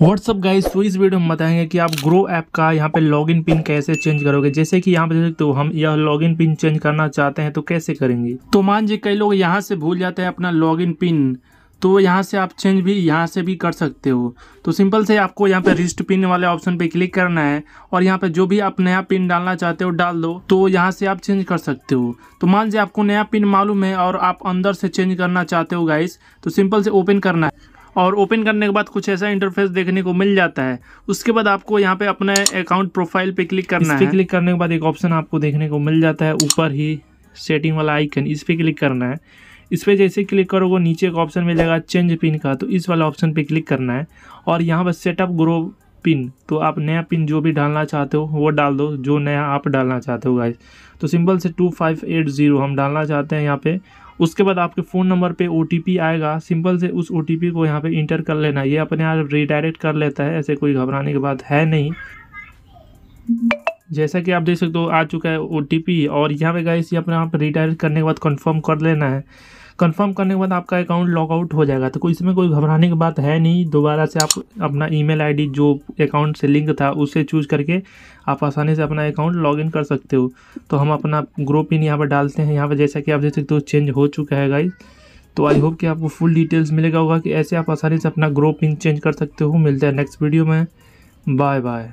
WhatsApp guys तो इस video में बताएंगे कि आप ग्रो ऐप का यहाँ पे लॉगिन पिन कैसे चेंज करोगे जैसे कि यहाँ पे देख सकते हो हम यह लॉगिन पिन चेंज करना चाहते हैं तो कैसे करेंगे तो मान जी कई लोग यहाँ से भूल जाते हैं अपना लॉगिन पिन तो यहाँ से आप चेंज भी यहाँ से भी कर सकते हो तो सिंपल से आपको यहाँ पे रिस्ट पिन वाले ऑप्शन पे क्लिक करना है और यहाँ पे जो भी आप नया पिन डालना चाहते हो डाल दो तो यहाँ से आप चेंज कर सकते हो तो मान जी आपको नया पिन मालूम है और आप अंदर से चेंज करना चाहते हो गाइस तो सिंपल से ओपन करना है और ओपन करने के बाद कुछ ऐसा इंटरफेस देखने को मिल जाता है उसके बाद आपको यहाँ पे अपने अकाउंट प्रोफाइल पे क्लिक करना है क्लिक करने के बाद एक ऑप्शन आपको देखने को मिल जाता है ऊपर ही सेटिंग वाला आइकन इस पर क्लिक करना है इस पर जैसे क्लिक करोगे नीचे एक ऑप्शन मिलेगा चेंज पिन का तो इस वाला ऑप्शन पे क्लिक करना है और यहाँ पर सेटअप ग्रो पिन तो आप नया पिन जो भी डालना चाहते हो वो डाल दो जो नया आप डालना चाहते हो गाइज तो सिंपल से टू फाइव एट ज़ीरो हम डालना चाहते हैं यहाँ पे उसके बाद आपके फ़ोन नंबर पे ओ आएगा सिंपल से उस ओ को यहाँ पे इंटर कर लेना ये अपने आप रिडायरेक्ट कर लेता है ऐसे कोई घबराने की बात है नहीं जैसा कि आप देख सकते हो आ चुका है ओ और यहाँ पे गाइस ये अपने आप रिडायरेक्ट करने के बाद कन्फर्म कर लेना है कंफर्म करने के बाद आपका अकाउंट लॉगआउट हो जाएगा तो इसमें कोई घबराने की बात है नहीं दोबारा से आप अपना ईमेल आईडी जो अकाउंट से लिंक था उसे चूज करके आप आसानी से अपना अकाउंट लॉगिन कर सकते हो तो हम अपना ग्रुप इन यहाँ पर डालते हैं यहाँ पर जैसा कि आप देख सकते हो चेंज हो चुका है गाइज़ तो आई होप कि आपको फुल डिटेल्स मिलेगा होगा कि ऐसे आप आसानी से अपना ग्रो पिन चेंज कर सकते हो मिलता है नेक्स्ट वीडियो में बाय बाय